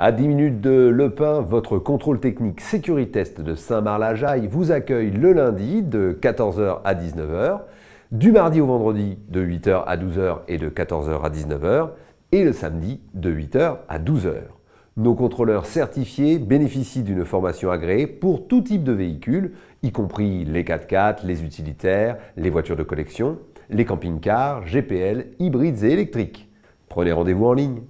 À 10 minutes de Le Pin, votre contrôle technique test de saint marc vous accueille le lundi de 14h à 19h, du mardi au vendredi de 8h à 12h et de 14h à 19h, et le samedi de 8h à 12h. Nos contrôleurs certifiés bénéficient d'une formation agréée pour tout type de véhicule, y compris les 4x4, les utilitaires, les voitures de collection, les camping-cars, GPL, hybrides et électriques. Prenez rendez-vous en ligne.